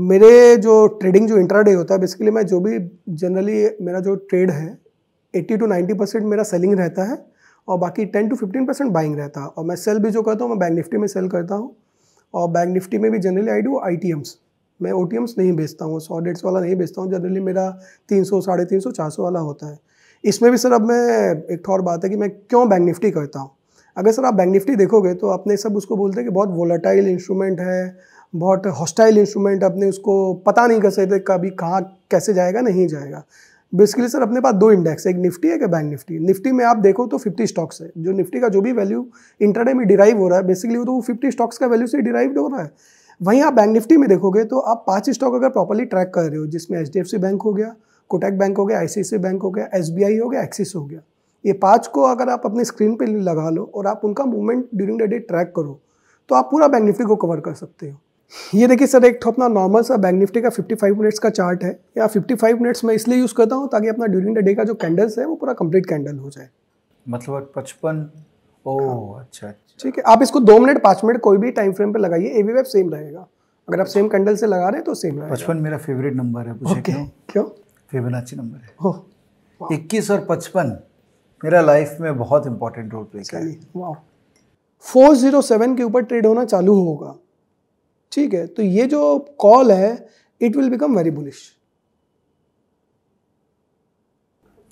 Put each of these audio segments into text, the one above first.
मेरे जो ट्रेडिंग जो इंट्राडे होता है बेसिकली मैं जो भी जनरली मेरा जो ट्रेड है 80 टू 90 परसेंट मेरा सेलिंग रहता है और बाकी 10 टू 15 परसेंट बाइंग रहता है और मैं सेल भी जो करता हूँ मैं बैंक निफ्टी में सेल करता हूँ और बैंक निफ्टी में भी generally I do I T Ms मैं ओ टी एम्स नहीं बेचता हूँ सौ डेट्स वाला नहीं बेचता हूँ जनरली मेरा तीन सौ साढ़े तीन सौ चार सौ वाला होता है इसमें भी सर अब मैं एक और बात है कि मैं क्यों बैंक निफ्टी करता हूँ अगर सर आप बैंक निफ्टी देखोगे तो अपने सब उसको बोलते हैं कि बहुत वोलाटाइल इंस्ट्रूमेंट है बहुत हॉस्टाइल इंस्ट्रूमेंट अपने उसको पता नहीं कर सकते कभी कहाँ कैसे जाएगा नहीं जाएगा बेसिकली सर अपने पास दो इंडेक्स एक निफ्टी है एक बैंक निफ्टी निफ्टी में आप देखो तो फिफ्टी स्टॉक्स है जो निफ्टी का जो भी वैल्यू इंटरडे में डिराइव हो रहा है बेसिकली वो तो वो फिफ्टी स्टॉक्स का वैल्यू से डिराइव हो रहा है वहीं आप बैंक निफ्टी में देखोगे तो आप पाँच स्टॉक अगर प्रॉपरली ट्रैक कर रहे हो जिसमें एच बैंक हो गया कोटेक बैंक हो गया आई बैंक हो गया एस हो गया एक्सिस हो गया ये पाँच को अगर आप अपने स्क्रीन पर लगा लो और आप उनका movement during the day track करो तो आप पूरा बैंक निफ्टी को कवर कर सकते हो ये देखिए सर एक तो अपना नॉर्मल सा बैंक निफ्टी का 55 मिनट्स का चार्ट है या 55 मिनट्स मैं इसलिए यूज़ करता हूँ ताकि अपना ड्यूरिंग द डे का जो कैंडल्स है वो पूरा कंप्लीट कैंडल हो जाए मतलब पचपन ओ हाँ। अच्छा, अच्छा ठीक है आप इसको दो मिनट पाँच मिनट कोई भी टाइम फ्रेम पर लगाइए ए वी सेम रहेगा अगर आप सेम कैंडल से लगा रहे हैं तो सेम रहेगा पचपन मेरा फेवरेट नंबर है पूछे okay. क्यों क्यों फिबोनाची नंबर है इक्कीस और पचपन मेरा लाइफ में बहुत इंपॉर्टेंट रोल प्ले कर फोर जीरो सेवन के ऊपर ट्रेड होना चालू होगा ठीक है तो ये जो कॉल है it will become very bullish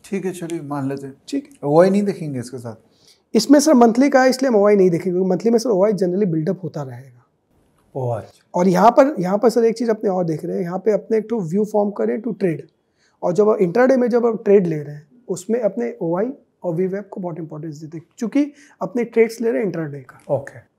ठीक है चलिए मान लेते हैं ठीक ओवाई नहीं देखेंगे इसके साथ इसमें सर मंथली का है इसलिए हम ओवाई नहीं देखेंगे क्योंकि मंथली में सर ओवाई जनरली बिल्डअप होता रहेगा अच्छा। और यहाँ पर यहाँ पर सर एक चीज़ अपने और देख रहे हैं यहाँ पे अपने एक तो व्यू फॉर्म करें टू ट्रेड और जब आप इंटरडे में जब आप ट्रेड ले रहे हैं उसमें अपने ओ और वी वेब को बहुत इंपॉर्टेंस देते हैं क्योंकि अपने ट्रेड्स ले रहे हैं इंटरडे का ओके okay.